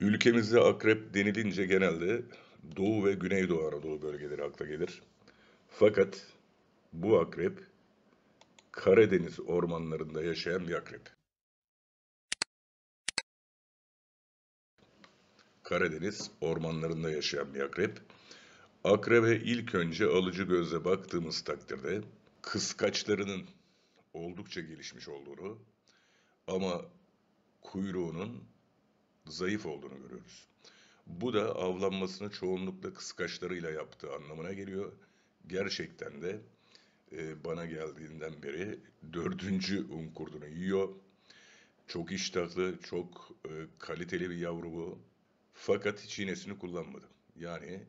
Ülkemizde akrep denilince genelde Doğu ve Güneydoğu Anadolu bölgeleri akla gelir. Fakat bu akrep Karadeniz ormanlarında yaşayan bir akrep. Karadeniz ormanlarında yaşayan bir akrep. Akrebe ilk önce alıcı gözle baktığımız takdirde kıskaçlarının oldukça gelişmiş olduğunu ama kuyruğunun zayıf olduğunu görüyoruz. Bu da avlanmasını çoğunlukla kıskaçlarıyla yaptığı anlamına geliyor. Gerçekten de e, bana geldiğinden beri dördüncü un kurdunu yiyor. Çok iştahlı, çok e, kaliteli bir yavru bu. Fakat hiç iğnesini kullanmadım. Yani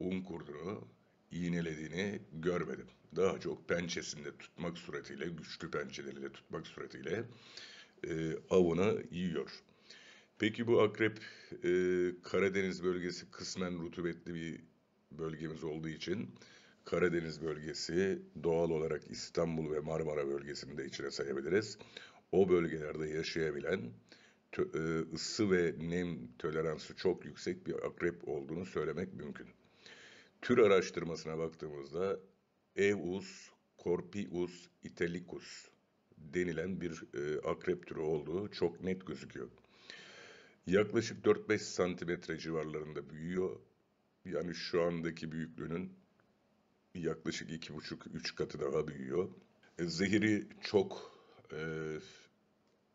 un kurdunu iğnelediğini görmedim. Daha çok pençesinde tutmak suretiyle, güçlü pençeleriyle tutmak suretiyle e, avını yiyor. Peki bu akrep e, Karadeniz bölgesi kısmen rutubetli bir bölgemiz olduğu için Karadeniz bölgesi doğal olarak İstanbul ve Marmara bölgesini de içine sayabiliriz. O bölgelerde yaşayabilen e, ısı ve nem toleransı çok yüksek bir akrep olduğunu söylemek mümkün. Tür araştırmasına baktığımızda Eus corpius italicus denilen bir e, akrep türü olduğu çok net gözüküyor. Yaklaşık 4-5 santimetre civarlarında büyüyor. Yani şu andaki büyüklüğünün yaklaşık 2,5-3 katı daha büyüyor. E, zehiri çok e,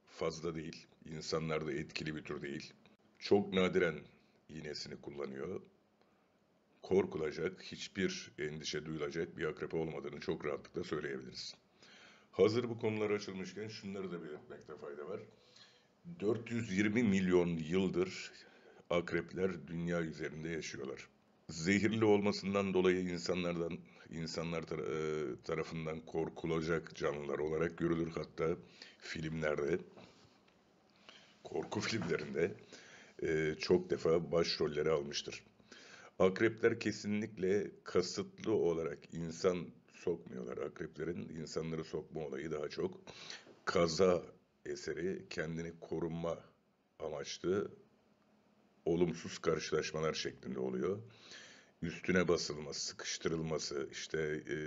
fazla değil. İnsanlarda etkili bir tür değil. Çok nadiren iğnesini kullanıyor. Korkulacak, hiçbir endişe duyulacak bir akrep olmadığını çok rahatlıkla söyleyebiliriz. Hazır bu konular açılmışken şunları da belirtmekte fayda var. 420 milyon yıldır akrepler dünya üzerinde yaşıyorlar. Zehirli olmasından dolayı insanlardan insanlar tar- e, tarafından korkulacak canlılar olarak görülür hatta filmlerde korku filmlerinde e, çok defa başrolleri almıştır. Akrepler kesinlikle kasıtlı olarak insan sokmuyorlar. Akreplerin insanları sokma olayı daha çok kaza eseri kendini korunma amaçlı olumsuz karşılaşmalar şeklinde oluyor. Üstüne basılması, sıkıştırılması, işte e,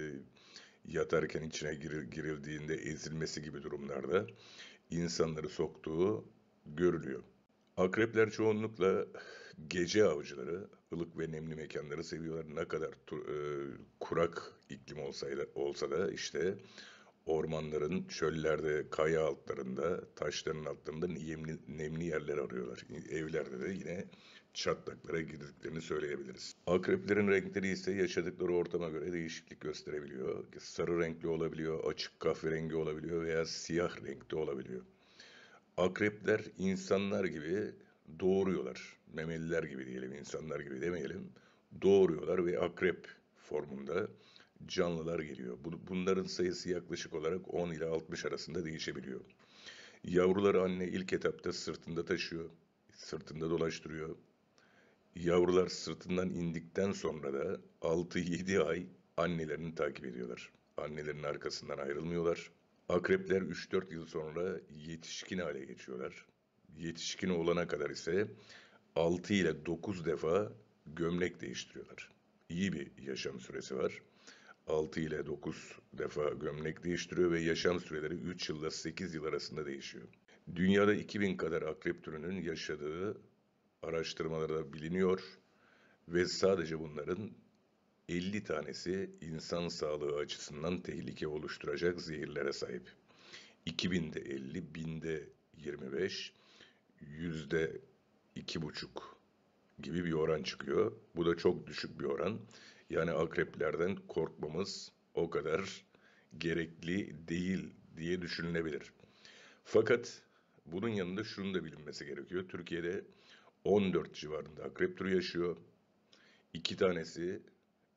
yatarken içine girir, girildiğinde ezilmesi gibi durumlarda insanları soktuğu görülüyor. Akrepler çoğunlukla gece avcıları, ılık ve nemli mekanları seviyorlar. Ne kadar e, kurak iklim olsaydı, olsa da işte ormanların, çöllerde, kaya altlarında, taşların altlarında nemli, nemli yerler arıyorlar. Evlerde de yine çatlaklara girdiklerini söyleyebiliriz. Akreplerin renkleri ise yaşadıkları ortama göre değişiklik gösterebiliyor. Sarı renkli olabiliyor, açık kahverengi olabiliyor veya siyah renkte olabiliyor. Akrepler insanlar gibi doğuruyorlar. Memeliler gibi diyelim, insanlar gibi demeyelim. Doğuruyorlar ve akrep formunda canlılar geliyor. Bunların sayısı yaklaşık olarak 10 ile 60 arasında değişebiliyor. Yavruları anne ilk etapta sırtında taşıyor, sırtında dolaştırıyor. Yavrular sırtından indikten sonra da 6-7 ay annelerini takip ediyorlar. Annelerinin arkasından ayrılmıyorlar. Akrepler 3-4 yıl sonra yetişkin hale geçiyorlar. Yetişkin olana kadar ise 6 ile 9 defa gömlek değiştiriyorlar. İyi bir yaşam süresi var. 6 ile 9 defa gömlek değiştiriyor ve yaşam süreleri 3 yılda 8 yıl arasında değişiyor. Dünyada 2000 kadar akrep türünün yaşadığı araştırmalarda biliniyor ve sadece bunların 50 tanesi insan sağlığı açısından tehlike oluşturacak zehirlere sahip. 2000'de 50, 1000'de 25, yüzde iki buçuk gibi bir oran çıkıyor. Bu da çok düşük bir oran yani akreplerden korkmamız o kadar gerekli değil diye düşünülebilir. Fakat bunun yanında şunun da bilinmesi gerekiyor. Türkiye'de 14 civarında akrep türü yaşıyor. İki tanesi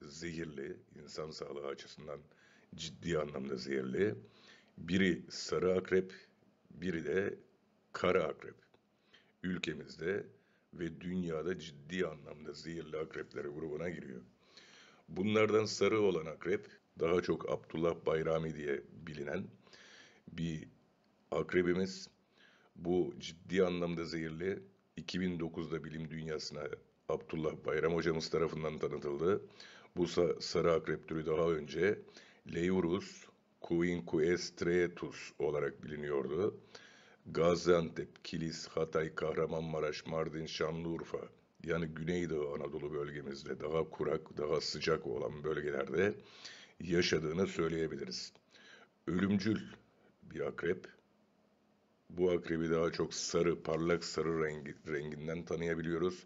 zehirli, insan sağlığı açısından ciddi anlamda zehirli. Biri sarı akrep, biri de kara akrep. Ülkemizde ve dünyada ciddi anlamda zehirli akrepleri grubuna giriyor. Bunlardan sarı olan akrep, daha çok Abdullah Bayrami diye bilinen bir akrebimiz. Bu ciddi anlamda zehirli. 2009'da bilim dünyasına Abdullah Bayram hocamız tarafından tanıtıldı. Bu sarı akrep türü daha önce Leurus quinquestretus olarak biliniyordu. Gaziantep, Kilis, Hatay, Kahramanmaraş, Mardin, Şanlıurfa, yani Güneydoğu Anadolu bölgemizde daha kurak, daha sıcak olan bölgelerde yaşadığını söyleyebiliriz. Ölümcül bir akrep. Bu akrebi daha çok sarı, parlak sarı rengi, renginden tanıyabiliyoruz.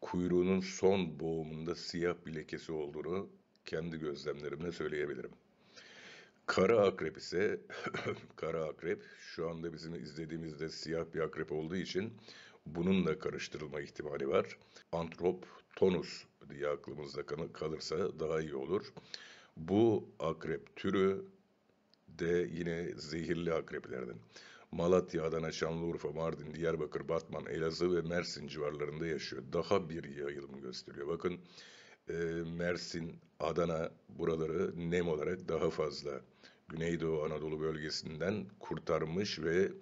Kuyruğunun son boğumunda siyah bir lekesi olduğunu kendi gözlemlerimle söyleyebilirim. Kara akrep ise, kara akrep şu anda bizim izlediğimizde siyah bir akrep olduğu için bununla karıştırılma ihtimali var. Antrop tonus diye aklımızda kalırsa daha iyi olur. Bu akrep türü de yine zehirli akreplerden. Malatya, Adana, Şanlıurfa, Mardin, Diyarbakır, Batman, Elazığ ve Mersin civarlarında yaşıyor. Daha bir yayılım gösteriyor. Bakın Mersin, Adana buraları nem olarak daha fazla Güneydoğu Anadolu bölgesinden kurtarmış ve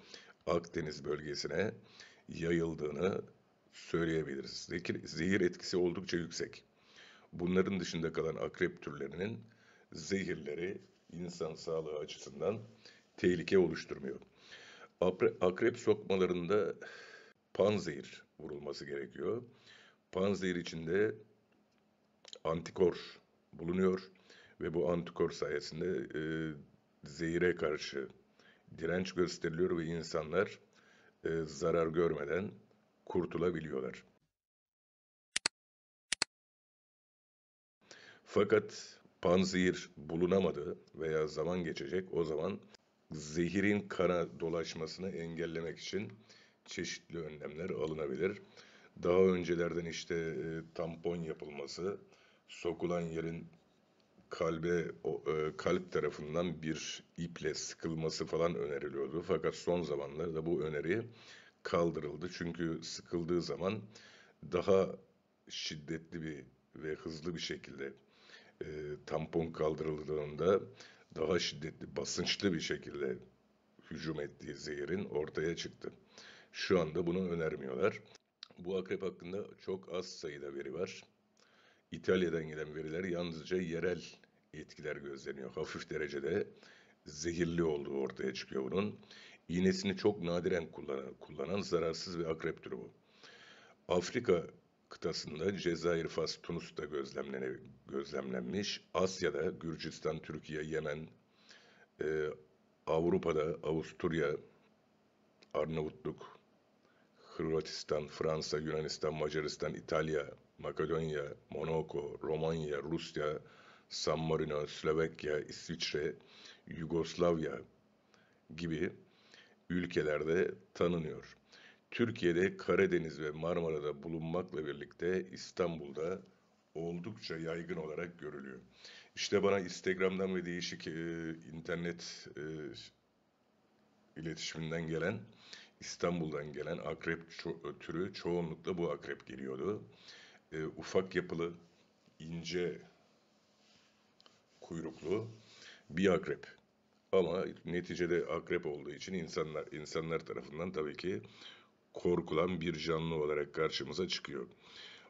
Akdeniz bölgesine yayıldığını söyleyebiliriz. Zehir etkisi oldukça yüksek. Bunların dışında kalan akrep türlerinin zehirleri insan sağlığı açısından tehlike oluşturmuyor. Akrep sokmalarında panzehir vurulması gerekiyor. Panzehir içinde antikor bulunuyor ve bu antikor sayesinde e, zehire karşı direnç gösteriliyor ve insanlar e, zarar görmeden kurtulabiliyorlar. Fakat panzehir bulunamadı veya zaman geçecek o zaman zehirin kana dolaşmasını engellemek için çeşitli önlemler alınabilir. Daha öncelerden işte e, tampon yapılması, sokulan yerin kalbe e, kalp tarafından bir iple sıkılması falan öneriliyordu. Fakat son zamanlarda bu öneri kaldırıldı. Çünkü sıkıldığı zaman daha şiddetli bir ve hızlı bir şekilde e, tampon kaldırıldığında daha şiddetli, basınçlı bir şekilde hücum ettiği zehirin ortaya çıktı. Şu anda bunu önermiyorlar. Bu akrep hakkında çok az sayıda veri var. İtalya'dan gelen veriler yalnızca yerel etkiler gözleniyor. Hafif derecede zehirli olduğu ortaya çıkıyor bunun. İğnesini çok nadiren kullanan, kullanan zararsız bir akrep türü bu. Afrika kıtasında Cezayir, Fas, Tunus'ta gözlemlenmiş. Asya'da Gürcistan, Türkiye, Yemen, e, Avrupa'da Avusturya, Arnavutluk, Hırvatistan, Fransa, Yunanistan, Macaristan, İtalya, Makedonya, Monaco, Romanya, Rusya, San Marino, Slovakya, İsviçre, Yugoslavya gibi ülkelerde tanınıyor. Türkiye'de Karadeniz ve Marmara'da bulunmakla birlikte İstanbul'da oldukça yaygın olarak görülüyor. İşte bana Instagram'dan ve değişik e, internet e, iletişiminden gelen, İstanbul'dan gelen akrep ço- türü çoğunlukla bu akrep geliyordu. E, ufak yapılı, ince kuyruklu bir akrep. Ama neticede akrep olduğu için insanlar insanlar tarafından tabii ki korkulan bir canlı olarak karşımıza çıkıyor.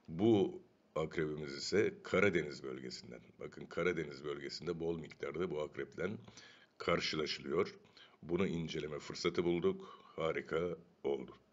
Bu akrebimiz ise Karadeniz bölgesinden. Bakın Karadeniz bölgesinde bol miktarda bu akrepten karşılaşılıyor. Bunu inceleme fırsatı bulduk. Harika oldu.